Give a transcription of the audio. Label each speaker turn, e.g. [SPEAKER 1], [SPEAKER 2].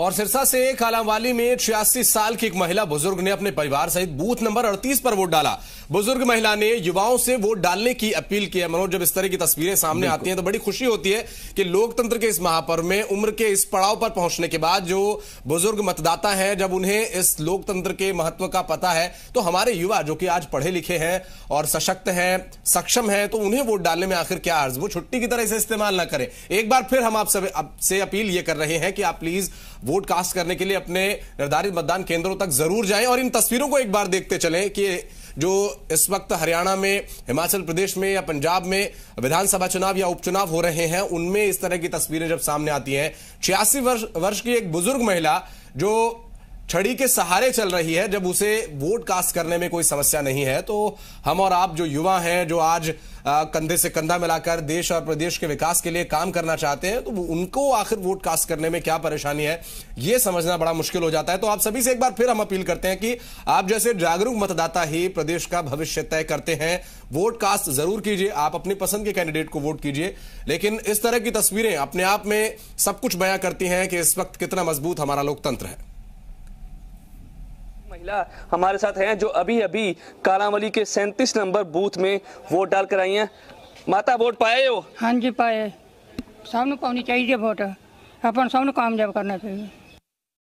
[SPEAKER 1] और सिरसा से कालांवाली में छियासी साल की एक महिला बुजुर्ग ने अपने परिवार सहित बूथ नंबर अड़तीस पर वोट डाला बुजुर्ग महिला ने युवाओं से वोट डालने की अपील की है मनोज जब इस तरह की तस्वीरें सामने आती हैं तो बड़ी खुशी होती है कि लोकतंत्र के इस महापर्व में उम्र के इस पड़ाव पर पहुंचने के बाद जो बुजुर्ग मतदाता हैं जब उन्हें इस लोकतंत्र के महत्व का पता है तो हमारे युवा जो कि आज पढ़े लिखे हैं और सशक्त हैं सक्षम हैं तो उन्हें वोट डालने में आखिर क्या अर्ज वो छुट्टी की तरह इसे इस्तेमाल ना करें एक बार फिर हम आप सबसे अपील ये कर रहे हैं कि आप प्लीज वोट कास्ट करने के लिए अपने निर्धारित मतदान केंद्रों तक जरूर जाएं और इन तस्वीरों को एक बार देखते चलें कि जो इस वक्त हरियाणा में हिमाचल प्रदेश में या पंजाब में विधानसभा चुनाव या उपचुनाव हो रहे हैं उनमें इस तरह की तस्वीरें जब सामने आती हैं छियासी वर्ष वर्ष की एक बुजुर्ग महिला जो छड़ी के सहारे चल रही है जब उसे वोट कास्ट करने में कोई समस्या नहीं है तो हम और आप जो युवा हैं जो आज कंधे से कंधा मिलाकर देश और प्रदेश के विकास के लिए काम करना चाहते हैं तो उनको आखिर वोट कास्ट करने में क्या परेशानी है यह समझना बड़ा मुश्किल हो जाता है तो आप सभी से एक बार फिर हम अपील करते हैं कि आप जैसे जागरूक मतदाता ही प्रदेश का भविष्य तय करते हैं वोट कास्ट जरूर कीजिए आप अपनी पसंद के कैंडिडेट को वोट कीजिए लेकिन इस तरह की तस्वीरें अपने आप में सब कुछ बया करती हैं कि इस वक्त कितना मजबूत हमारा लोकतंत्र है
[SPEAKER 2] महिला हमारे साथ हैं जो अभी अभी कालामली के सैंतीस नंबर बूथ में वोट डाल कर आई हैं माता वोट पाए हो हाँ जी पाए सबन पानी चाहिए वोट अपन सबन काम जब करना चाहिए